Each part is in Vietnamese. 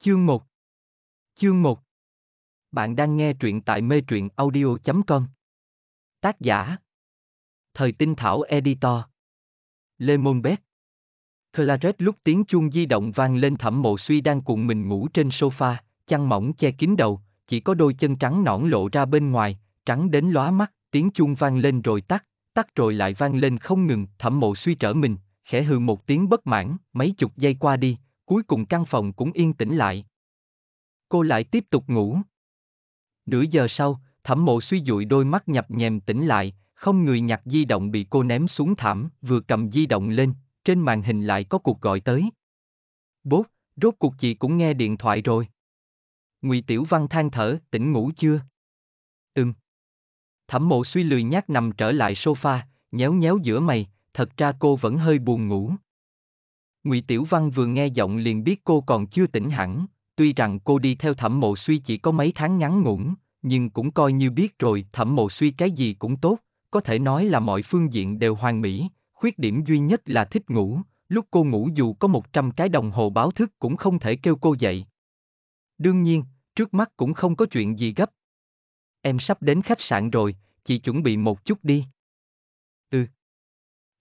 Chương 1 Chương 1 Bạn đang nghe truyện tại mê truyện audio.com Tác giả Thời tinh thảo editor Lê Môn Bét Claret lúc tiếng chuông di động vang lên thẩm mộ suy đang cuộn mình ngủ trên sofa, chăn mỏng che kín đầu, chỉ có đôi chân trắng nõn lộ ra bên ngoài, trắng đến lóa mắt, tiếng chuông vang lên rồi tắt, tắt rồi lại vang lên không ngừng, thẩm mộ suy trở mình, khẽ hừ một tiếng bất mãn, mấy chục giây qua đi, cuối cùng căn phòng cũng yên tĩnh lại. Cô lại tiếp tục ngủ. Nửa giờ sau, thẩm mộ suy dụi đôi mắt nhập nhèm tỉnh lại, không người nhặt di động bị cô ném xuống thảm, vừa cầm di động lên, trên màn hình lại có cuộc gọi tới. Bố, rốt cuộc chị cũng nghe điện thoại rồi. Ngụy Tiểu Văn than thở, tỉnh ngủ chưa? Ừm. Thẩm mộ suy lười nhác nằm trở lại sofa, nhéo nhéo giữa mày, thật ra cô vẫn hơi buồn ngủ. Ngụy Tiểu Văn vừa nghe giọng liền biết cô còn chưa tỉnh hẳn, tuy rằng cô đi theo thẩm mộ suy chỉ có mấy tháng ngắn ngủn, nhưng cũng coi như biết rồi thẩm mộ suy cái gì cũng tốt, có thể nói là mọi phương diện đều hoàn mỹ, khuyết điểm duy nhất là thích ngủ, lúc cô ngủ dù có một trăm cái đồng hồ báo thức cũng không thể kêu cô dậy. Đương nhiên, trước mắt cũng không có chuyện gì gấp. Em sắp đến khách sạn rồi, chị chuẩn bị một chút đi. Ừ.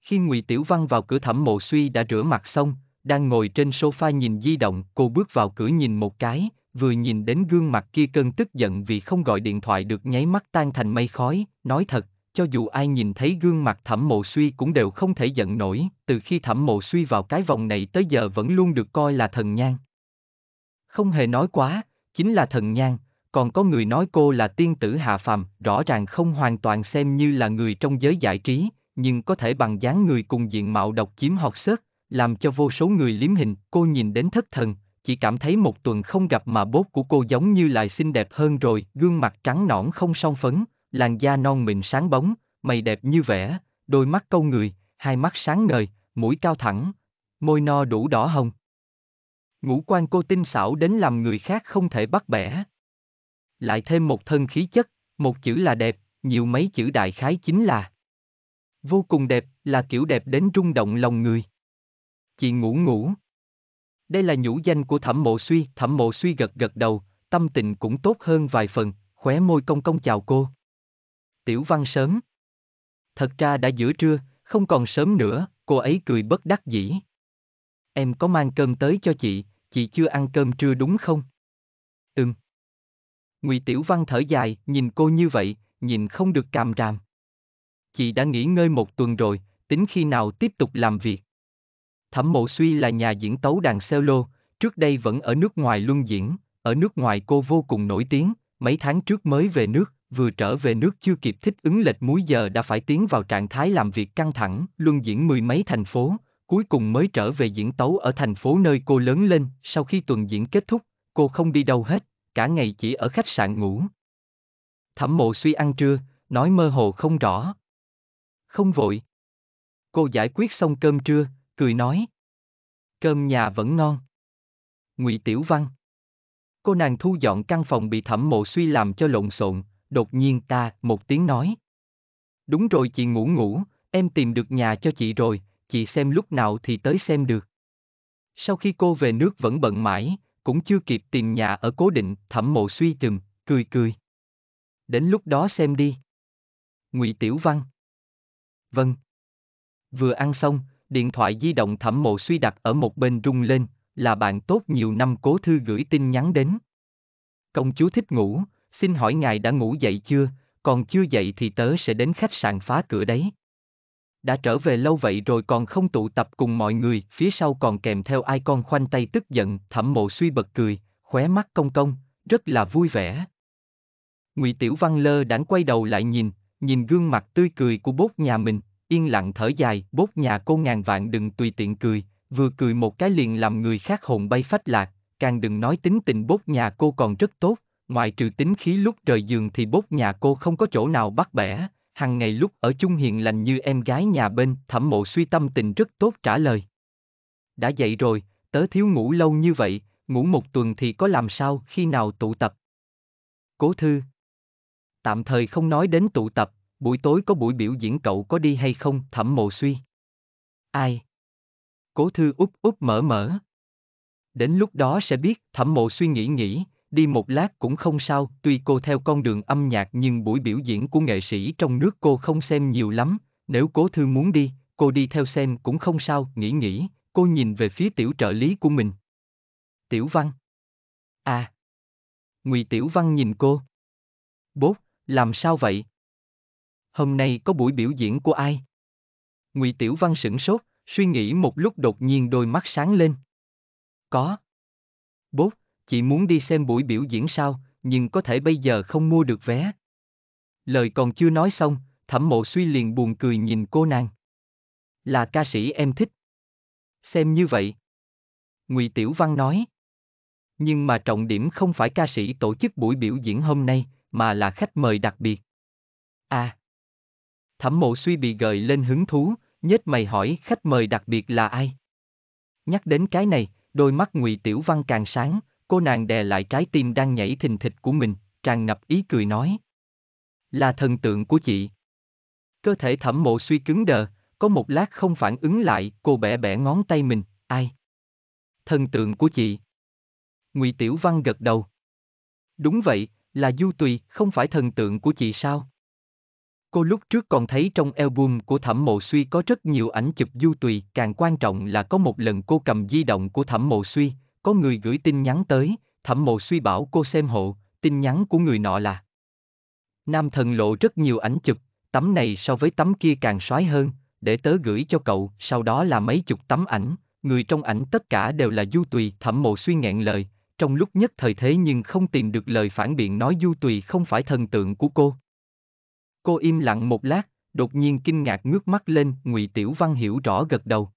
Khi Ngụy Tiểu Văn vào cửa thẩm mộ suy đã rửa mặt xong, đang ngồi trên sofa nhìn di động, cô bước vào cửa nhìn một cái, vừa nhìn đến gương mặt kia cơn tức giận vì không gọi điện thoại được nháy mắt tan thành mây khói, nói thật, cho dù ai nhìn thấy gương mặt thẩm mộ suy cũng đều không thể giận nổi, từ khi thẩm mộ suy vào cái vòng này tới giờ vẫn luôn được coi là thần nhan. Không hề nói quá, chính là thần nhan, còn có người nói cô là tiên tử hạ phàm, rõ ràng không hoàn toàn xem như là người trong giới giải trí, nhưng có thể bằng dáng người cùng diện mạo độc chiếm học sớt, làm cho vô số người liếm hình, cô nhìn đến thất thần, chỉ cảm thấy một tuần không gặp mà bốt của cô giống như lại xinh đẹp hơn rồi, gương mặt trắng nõn không son phấn, làn da non mịn sáng bóng, mày đẹp như vẽ, đôi mắt câu người, hai mắt sáng ngời, mũi cao thẳng, môi no đủ đỏ hồng. Ngũ quan cô tinh xảo đến làm người khác không thể bắt bẻ. Lại thêm một thân khí chất, một chữ là đẹp, nhiều mấy chữ đại khái chính là Vô cùng đẹp, là kiểu đẹp đến rung động lòng người. Chị ngủ ngủ. Đây là nhũ danh của thẩm mộ suy, thẩm mộ suy gật gật đầu, tâm tình cũng tốt hơn vài phần, khóe môi công công chào cô. Tiểu văn sớm. Thật ra đã giữa trưa, không còn sớm nữa, cô ấy cười bất đắc dĩ. Em có mang cơm tới cho chị, chị chưa ăn cơm trưa đúng không? Ừm. Ngụy Tiểu Văn thở dài, nhìn cô như vậy, nhìn không được càm ràm. Chị đã nghỉ ngơi một tuần rồi, tính khi nào tiếp tục làm việc. Thẩm Mộ Suy là nhà diễn tấu đàn cello, trước đây vẫn ở nước ngoài luân diễn, ở nước ngoài cô vô cùng nổi tiếng, mấy tháng trước mới về nước, vừa trở về nước chưa kịp thích ứng lệch múi giờ đã phải tiến vào trạng thái làm việc căng thẳng, luân diễn mười mấy thành phố, cuối cùng mới trở về diễn tấu ở thành phố nơi cô lớn lên, sau khi tuần diễn kết thúc, cô không đi đâu hết, cả ngày chỉ ở khách sạn ngủ. Thẩm mộ suy ăn trưa, nói mơ hồ không rõ. Không vội. Cô giải quyết xong cơm trưa, cười nói. Cơm nhà vẫn ngon. Ngụy Tiểu Văn. Cô nàng thu dọn căn phòng bị thẩm mộ suy làm cho lộn xộn, đột nhiên ta một tiếng nói. Đúng rồi chị ngủ ngủ, em tìm được nhà cho chị rồi, chị xem lúc nào thì tới xem được. Sau khi cô về nước vẫn bận mãi, cũng chưa kịp tìm nhà ở cố định, thẩm mộ suy tùm, cười cười. Đến lúc đó xem đi. Ngụy Tiểu Văn. Vâng. Vừa ăn xong, điện thoại di động thẩm mộ suy đặt ở một bên rung lên, là bạn tốt nhiều năm cố thư gửi tin nhắn đến. Công chúa thích ngủ, xin hỏi ngài đã ngủ dậy chưa, còn chưa dậy thì tớ sẽ đến khách sạn phá cửa đấy. Đã trở về lâu vậy rồi còn không tụ tập cùng mọi người, phía sau còn kèm theo ai con khoanh tay tức giận, thẩm mộ suy bật cười, khóe mắt công công, rất là vui vẻ. Ngụy Tiểu Văn lơ đãng quay đầu lại nhìn, nhìn gương mặt tươi cười của bốt nhà mình, yên lặng thở dài, bốt nhà cô ngàn vạn đừng tùy tiện cười, vừa cười một cái liền làm người khác hồn bay phách lạc, càng đừng nói tính tình bốt nhà cô còn rất tốt, ngoài trừ tính khí lúc rời giường thì bốt nhà cô không có chỗ nào bắt bẻ, hằng ngày lúc ở chung hiền lành như em gái nhà bên, thẩm mộ suy tâm tình rất tốt trả lời. Đã dậy rồi, tớ thiếu ngủ lâu như vậy, ngủ một tuần thì có làm sao khi nào tụ tập. Cố thư Tạm thời không nói đến tụ tập, buổi tối có buổi biểu diễn cậu có đi hay không, thẩm mộ suy. Ai? Cố thư úp úp mở mở. Đến lúc đó sẽ biết, thẩm mộ suy nghĩ nghĩ, đi một lát cũng không sao, tuy cô theo con đường âm nhạc nhưng buổi biểu diễn của nghệ sĩ trong nước cô không xem nhiều lắm, nếu cố thư muốn đi, cô đi theo xem cũng không sao, nghĩ nghĩ, cô nhìn về phía tiểu trợ lý của mình. Tiểu Văn. À. Ngụy Tiểu Văn nhìn cô. Bố, làm sao vậy? hôm nay có buổi biểu diễn của ai? Ngụy Tiểu Văn sửng sốt, suy nghĩ một lúc đột nhiên đôi mắt sáng lên. Có. Bố, chị muốn đi xem buổi biểu diễn sao, nhưng có thể bây giờ không mua được vé. Lời còn chưa nói xong, thẩm mộ suy liền buồn cười nhìn cô nàng. Là ca sĩ em thích. Xem như vậy. Ngụy Tiểu Văn nói. Nhưng mà trọng điểm không phải ca sĩ tổ chức buổi biểu diễn hôm nay, mà là khách mời đặc biệt. À, thẩm mộ suy bị gợi lên hứng thú, nhếch mày hỏi khách mời đặc biệt là ai. Nhắc đến cái này, đôi mắt ngụy Tiểu Văn càng sáng, cô nàng đè lại trái tim đang nhảy thình thịch của mình, tràn ngập ý cười nói. Là thần tượng của chị. Cơ thể thẩm mộ suy cứng đờ, có một lát không phản ứng lại, cô bẻ bẻ ngón tay mình, ai? Thần tượng của chị. ngụy Tiểu Văn gật đầu. Đúng vậy, là Du Tùy, không phải thần tượng của chị sao? Cô lúc trước còn thấy trong album của Thẩm Mộ Suy có rất nhiều ảnh chụp du tùy, càng quan trọng là có một lần cô cầm di động của Thẩm Mộ Suy, có người gửi tin nhắn tới, Thẩm Mộ Suy bảo cô xem hộ, tin nhắn của người nọ là Nam thần lộ rất nhiều ảnh chụp, tấm này so với tấm kia càng soái hơn, để tớ gửi cho cậu, sau đó là mấy chục tấm ảnh, người trong ảnh tất cả đều là du tùy, Thẩm Mộ Suy nghẹn lời, trong lúc nhất thời thế nhưng không tìm được lời phản biện nói du tùy không phải thần tượng của cô. Cô im lặng một lát, đột nhiên kinh ngạc ngước mắt lên, Ngụy Tiểu Văn hiểu rõ gật đầu.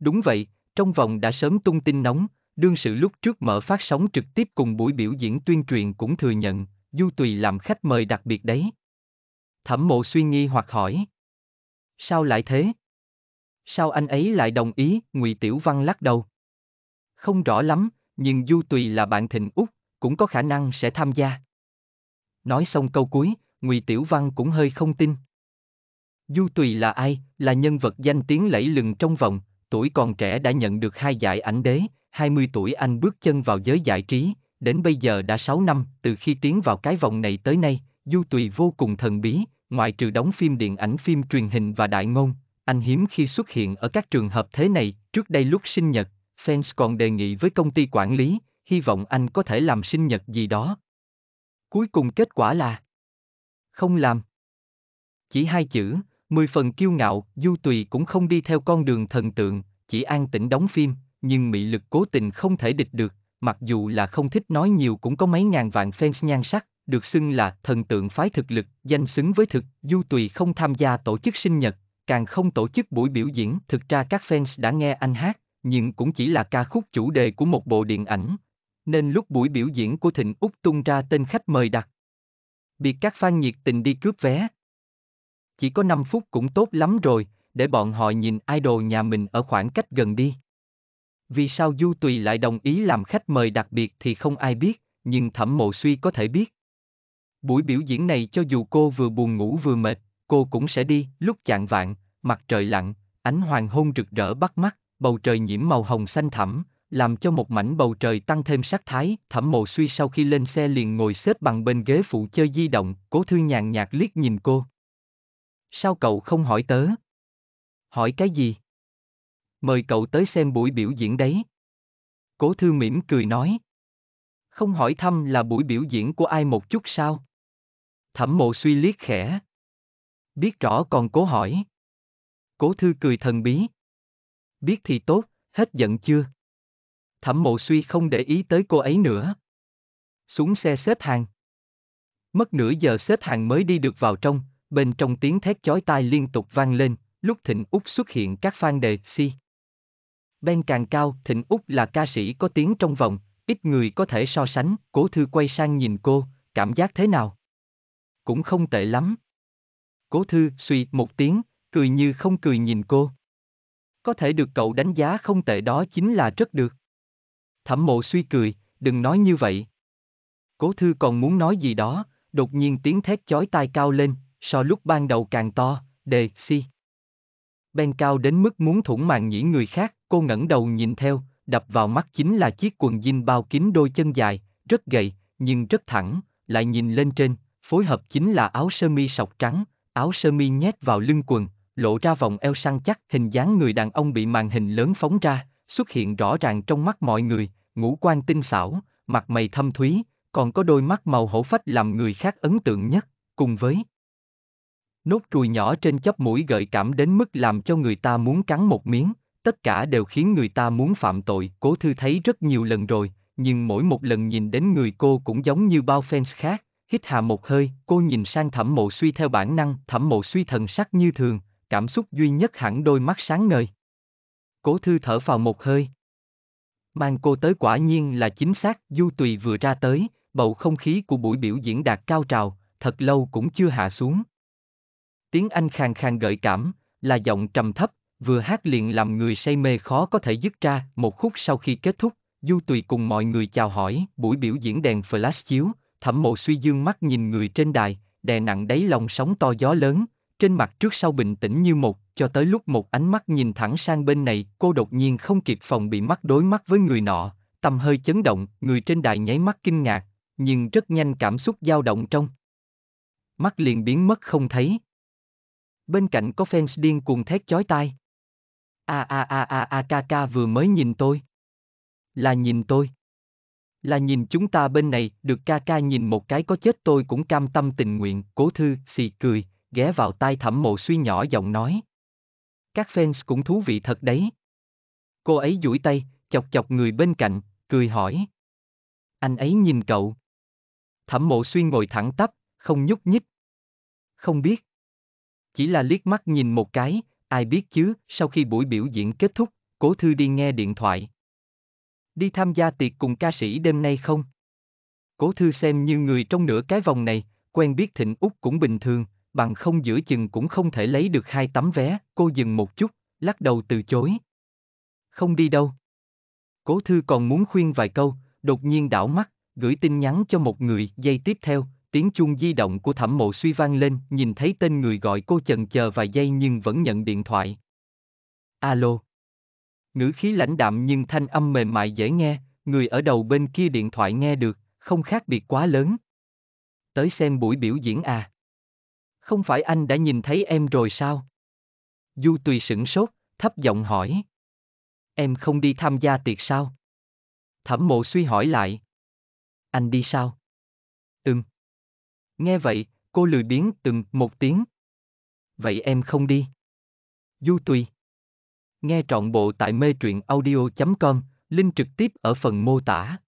Đúng vậy, trong vòng đã sớm tung tin nóng, đương sự lúc trước mở phát sóng trực tiếp cùng buổi biểu diễn tuyên truyền cũng thừa nhận, Du Tùy làm khách mời đặc biệt đấy. Thẩm mộ suy nghi hoặc hỏi. Sao lại thế? Sao anh ấy lại đồng ý, Ngụy Tiểu Văn lắc đầu. Không rõ lắm, nhưng Du Tùy là bạn thịnh Úc, cũng có khả năng sẽ tham gia. Nói xong câu cuối, ngụy tiểu văn cũng hơi không tin du tùy là ai là nhân vật danh tiếng lẫy lừng trong vòng tuổi còn trẻ đã nhận được hai giải ảnh đế 20 tuổi anh bước chân vào giới giải trí đến bây giờ đã 6 năm từ khi tiến vào cái vòng này tới nay du tùy vô cùng thần bí ngoại trừ đóng phim điện ảnh phim truyền hình và đại ngôn anh hiếm khi xuất hiện ở các trường hợp thế này trước đây lúc sinh nhật fans còn đề nghị với công ty quản lý hy vọng anh có thể làm sinh nhật gì đó cuối cùng kết quả là không làm. Chỉ hai chữ, mười phần kiêu ngạo, Du Tùy cũng không đi theo con đường thần tượng, chỉ an tĩnh đóng phim, nhưng mị lực cố tình không thể địch được, mặc dù là không thích nói nhiều cũng có mấy ngàn vạn fans nhan sắc, được xưng là thần tượng phái thực lực, danh xứng với thực, Du Tùy không tham gia tổ chức sinh nhật, càng không tổ chức buổi biểu diễn, thực ra các fans đã nghe anh hát, nhưng cũng chỉ là ca khúc chủ đề của một bộ điện ảnh, nên lúc buổi biểu diễn của Thịnh Úc tung ra tên khách mời đặt bị các fan nhiệt tình đi cướp vé. Chỉ có 5 phút cũng tốt lắm rồi, để bọn họ nhìn idol nhà mình ở khoảng cách gần đi. Vì sao Du Tùy lại đồng ý làm khách mời đặc biệt thì không ai biết, nhưng Thẩm Mộ Suy có thể biết. Buổi biểu diễn này cho dù cô vừa buồn ngủ vừa mệt, cô cũng sẽ đi, lúc chạng vạn, mặt trời lặn, ánh hoàng hôn rực rỡ bắt mắt, bầu trời nhiễm màu hồng xanh thẳm, làm cho một mảnh bầu trời tăng thêm sắc thái. Thẩm mộ suy sau khi lên xe liền ngồi xếp bằng bên ghế phụ chơi di động, cố thư nhàn nhạt liếc nhìn cô. Sao cậu không hỏi tớ? Hỏi cái gì? Mời cậu tới xem buổi biểu diễn đấy. Cố thư mỉm cười nói. Không hỏi thăm là buổi biểu diễn của ai một chút sao? Thẩm mộ suy liếc khẽ. Biết rõ còn cố hỏi. Cố thư cười thần bí. Biết thì tốt, hết giận chưa? thẩm mộ suy không để ý tới cô ấy nữa. Xuống xe xếp hàng. Mất nửa giờ xếp hàng mới đi được vào trong, bên trong tiếng thét chói tai liên tục vang lên, lúc Thịnh Úc xuất hiện các fan đề si. Ben càng cao, Thịnh Úc là ca sĩ có tiếng trong vòng, ít người có thể so sánh, cố thư quay sang nhìn cô, cảm giác thế nào? Cũng không tệ lắm. Cố thư suy một tiếng, cười như không cười nhìn cô. Có thể được cậu đánh giá không tệ đó chính là rất được. Thẩm mộ suy cười, đừng nói như vậy. Cố thư còn muốn nói gì đó, đột nhiên tiếng thét chói tai cao lên, so lúc ban đầu càng to, đề, si. Ben cao đến mức muốn thủng màn nhĩ người khác, cô ngẩng đầu nhìn theo, đập vào mắt chính là chiếc quần jean bao kín đôi chân dài, rất gầy, nhưng rất thẳng, lại nhìn lên trên, phối hợp chính là áo sơ mi sọc trắng, áo sơ mi nhét vào lưng quần, lộ ra vòng eo săn chắc hình dáng người đàn ông bị màn hình lớn phóng ra, xuất hiện rõ ràng trong mắt mọi người, ngũ quan tinh xảo, mặt mày thâm thúy, còn có đôi mắt màu hổ phách làm người khác ấn tượng nhất, cùng với nốt ruồi nhỏ trên chóp mũi gợi cảm đến mức làm cho người ta muốn cắn một miếng, tất cả đều khiến người ta muốn phạm tội. Cố Thư thấy rất nhiều lần rồi, nhưng mỗi một lần nhìn đến người cô cũng giống như bao fans khác, hít hà một hơi, cô nhìn sang thẩm mộ suy theo bản năng, thẩm mộ suy thần sắc như thường, cảm xúc duy nhất hẳn đôi mắt sáng ngời. Cố thư thở vào một hơi. Mang cô tới quả nhiên là chính xác, du tùy vừa ra tới, bầu không khí của buổi biểu diễn đạt cao trào, thật lâu cũng chưa hạ xuống. Tiếng Anh khàn khàn gợi cảm, là giọng trầm thấp, vừa hát liền làm người say mê khó có thể dứt ra, một khúc sau khi kết thúc, Du Tùy cùng mọi người chào hỏi, buổi biểu diễn đèn flash chiếu, thẩm mộ suy dương mắt nhìn người trên đài, đè nặng đáy lòng sóng to gió lớn, trên mặt trước sau bình tĩnh như một, cho tới lúc một ánh mắt nhìn thẳng sang bên này, cô đột nhiên không kịp phòng bị mắt đối mắt với người nọ, tâm hơi chấn động, người trên đài nháy mắt kinh ngạc, nhưng rất nhanh cảm xúc dao động trong. Mắt liền biến mất không thấy. Bên cạnh có fans điên cuồng thét chói tai. A a a a a ca ca vừa mới nhìn tôi. Là nhìn tôi. Là nhìn chúng ta bên này, được ca ca nhìn một cái có chết tôi cũng cam tâm tình nguyện, cố thư, xì cười, ghé vào tai thẩm mộ suy nhỏ giọng nói các fans cũng thú vị thật đấy. Cô ấy duỗi tay, chọc chọc người bên cạnh, cười hỏi. Anh ấy nhìn cậu. Thẩm mộ xuyên ngồi thẳng tắp, không nhúc nhích. Không biết. Chỉ là liếc mắt nhìn một cái, ai biết chứ, sau khi buổi biểu diễn kết thúc, cố thư đi nghe điện thoại. Đi tham gia tiệc cùng ca sĩ đêm nay không? Cố thư xem như người trong nửa cái vòng này, quen biết Thịnh Úc cũng bình thường, bằng không giữa chừng cũng không thể lấy được hai tấm vé, cô dừng một chút, lắc đầu từ chối. Không đi đâu. Cố thư còn muốn khuyên vài câu, đột nhiên đảo mắt, gửi tin nhắn cho một người, giây tiếp theo, tiếng chuông di động của thẩm mộ suy vang lên, nhìn thấy tên người gọi cô chần chờ vài giây nhưng vẫn nhận điện thoại. Alo. Ngữ khí lãnh đạm nhưng thanh âm mềm mại dễ nghe, người ở đầu bên kia điện thoại nghe được, không khác biệt quá lớn. Tới xem buổi biểu diễn à không phải anh đã nhìn thấy em rồi sao? Du Tùy sửng sốt, thấp giọng hỏi. Em không đi tham gia tiệc sao? Thẩm mộ suy hỏi lại. Anh đi sao? Ừm. Nghe vậy, cô lười biếng từng một tiếng. Vậy em không đi. Du Tùy. Nghe trọn bộ tại mê truyện audio.com, link trực tiếp ở phần mô tả.